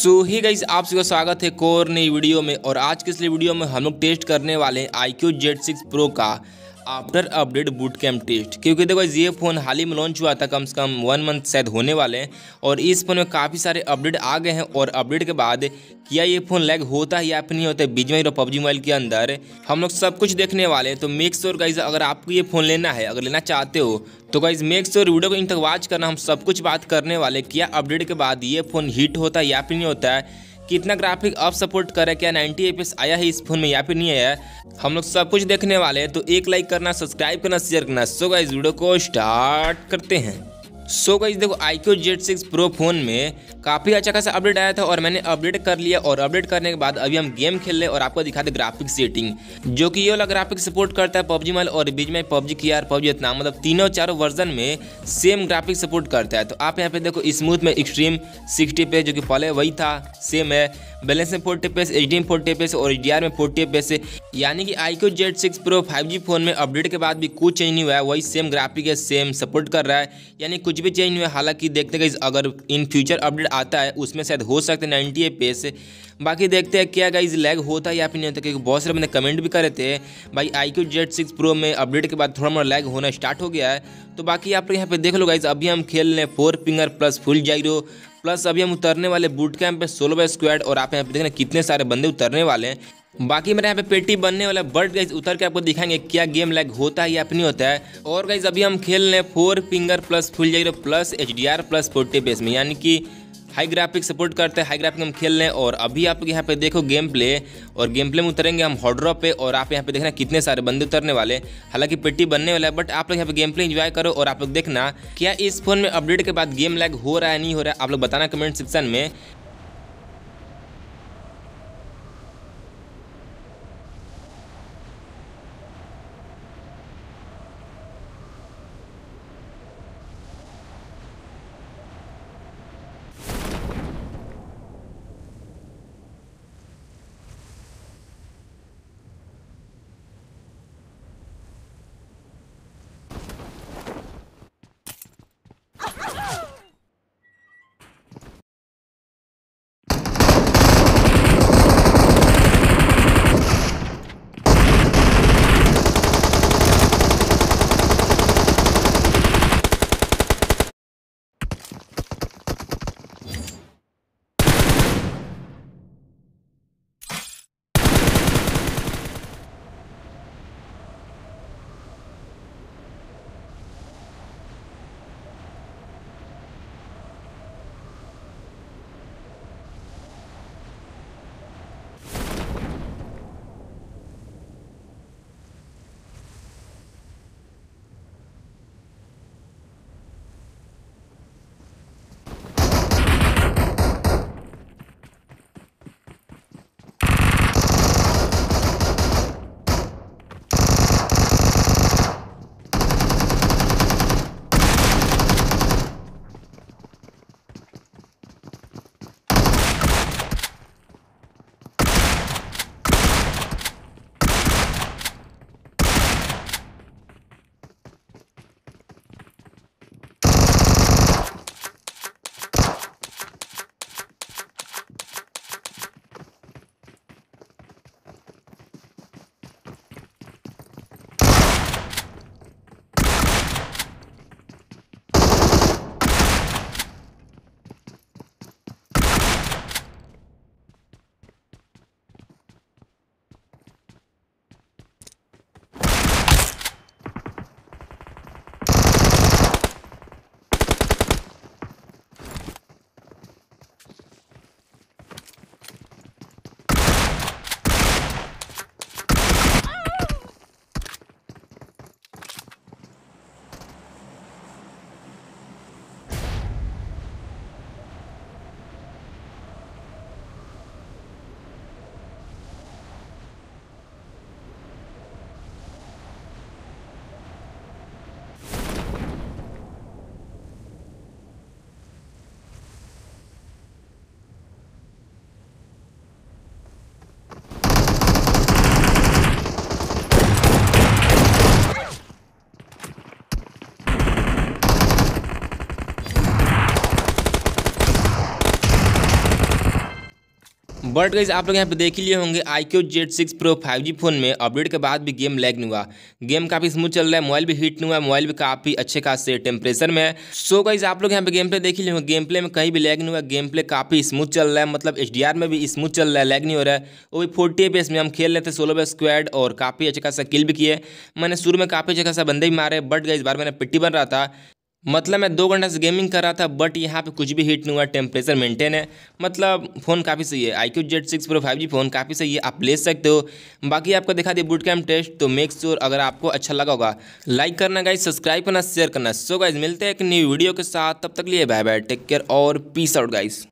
सो ही guys आप सबका स्वागत है कोर नई वीडियो में और आज के इस वीडियो में हम लोग टेस्ट करने वाले हैं iQOO Z six pro का after update boot camp test क्योंकि देखो ये फ़ोन हाल ही में लॉन्च हुआ था कम से कम वन मंथ शायद होने वाले हैं और इस फ़ोन में काफ़ी सारे अपडेट आ गए हैं और अपडेट के बाद क्या ये फ़ोन लैग होता है या फिर नहीं होता है बीच में तो पबजी मोबाइल के अंदर हम लोग सब कुछ देखने वाले हैं तो मेक श्योर गाइज अगर आपको ये फ़ोन लेना है अगर लेना चाहते हो तो गाइज मेक श्योर वीडियो को इन तक वॉच करना हम सब कुछ बात करने वाले क्या अपडेट के बाद ये फ़ोन हीट होता है या फिर नहीं होता है कितना ग्राफिक अब सपोर्ट करे क्या नाइनटी ए आया है इस फोन में या फिर नहीं आया हम लोग सब कुछ देखने वाले हैं तो एक लाइक करना सब्सक्राइब करना शेयर करना सो इस वीडियो को स्टार्ट करते हैं सो so गई देखो iQOO Z six pro phone में काफ़ी अच्छा खासा अपडेट आया था और मैंने अपडेट कर लिया और अपडेट करने के बाद अभी हम गेम खेल ले और आपको दिखाते ग्राफिक सेटिंग जो कि ये वाला ग्राफिक सपोर्ट करता है पबजी मल और बीच में पबजी की आर पबजी इतना मतलब तीनों चारों वर्जन में सेम ग्राफिक सपोर्ट करता है तो आप यहाँ पे देखो स्मूथ में एक्सट्रीम सिक्सटी पे जो कि पहले वही था सेम है बैलेंस में फोर्टी पे एच डी एम फोर्टी पे और एच डी आर में फोर्टी पे यानी कि iQOO Z six pro five G phone में अपडेट के बाद भी कुछ चेंज नहीं हुआ है वही सेम ग्राफिक है सेम सपोर्ट कर रहा है यानी कुछ कुछ भी चेंज नहीं हुआ हालांकि देखते हैं अगर इन फ्यूचर अपडेट आता है उसमें शायद हो सकता है नाइन्टी ए से बाकी देखते हैं क्या गाइज लैग होता है या फिर नहीं होता क्योंकि बहुत सारे बंदे कमेंट भी करे थे भाई iQOO Z six pro में अपडेट के बाद थोड़ा मोड़ा लैग होना स्टार्ट हो गया है तो बाकी आप लोग यहाँ पे देख लो गाइज अभी हम खेल रहे four finger plus full gyro plus अभी हम उतरने वाले बूट कैंप पे सोलो बाय स्क्वाड और आप यहाँ पे देख रहे कितने सारे बंदे उतरने वाले हैं बाकी मेरे यहाँ पे पेटी बनने वाला बर्ड गाइज उतर के आपको दिखाएंगे क्या गेम लाइक होता है या नहीं होता है और गाइज अभी हम खेल रहे हैं four finger plus full gyro plus H D R plus forty base में यानी कि हाई ग्राफिक सपोर्ट करते हैं हाई ग्राफिक हम खेल रहे हैं और अभी आप यहाँ पे देखो गेम प्ले और गेम प्ले में उतरेंगे हम हॉड्रॉप पे और आप यहाँ पे देखना कितने सारे बंदे उतरने वाले हालांकि पेटी बनने वाला है बट आप लोग यहाँ पे गेम प्ले इंजॉय करो और आप लोग देखना क्या इस फोन में अपडेट के बाद गेम लैग हो रहा है नहीं हो रहा है आप लोग बताना कमेंट सेक्शन में बट गाइज आप लोग यहाँ पे देख ही लिए होंगे iQOO Z six pro five G phone में अपडेट के बाद भी गेम लैग नहीं हुआ गेम काफ़ी स्मूथ चल रहा है मोबाइल भी हीट नहीं हुआ मोबाइल भी काफ़ी अच्छे खासे टेम्परेचर में है सो गई गाइज आप लोग यहाँ पे गेम प्ले देख ही लिए होंगे गेम प्ले में कहीं भी लैग नहीं हुआ गेम प्ले काफ़ी स्मूथ चल रहा है मतलब एच में भी स्मूथ चल रहा है लैग नहीं हो रहा है वो भी फोर्टी एफ में हम खेल रहे थे सोलह बाय स्क्वाड और काफ़ी अच्छे खासा किल भी किए मैंने शुरू में काफ़ी अच्छा खासा बंदे भी मारे बट गाइज बार मैंने पिट्टी बन रहा था मतलब मैं दो घंटे से गेमिंग कर रहा था बट यहाँ पे कुछ भी हीट नहीं हुआ टेम्परेचर मेंटेन है मतलब फ़ोन काफ़ी सही है iQOO Z six pro five G phone काफ़ी सही है आप ले सकते हो बाकी आपको दिखा दिए बुट कैम टेस्ट तो मेक श्योर sure अगर आपको अच्छा लगा होगा लाइक करना गाइज सब्सक्राइब करना शेयर करना सो गाइज मिलते हैं एक न्यू वीडियो के साथ तब तक लिए बाय बाय टेक केयर और पीस आउट गाइज़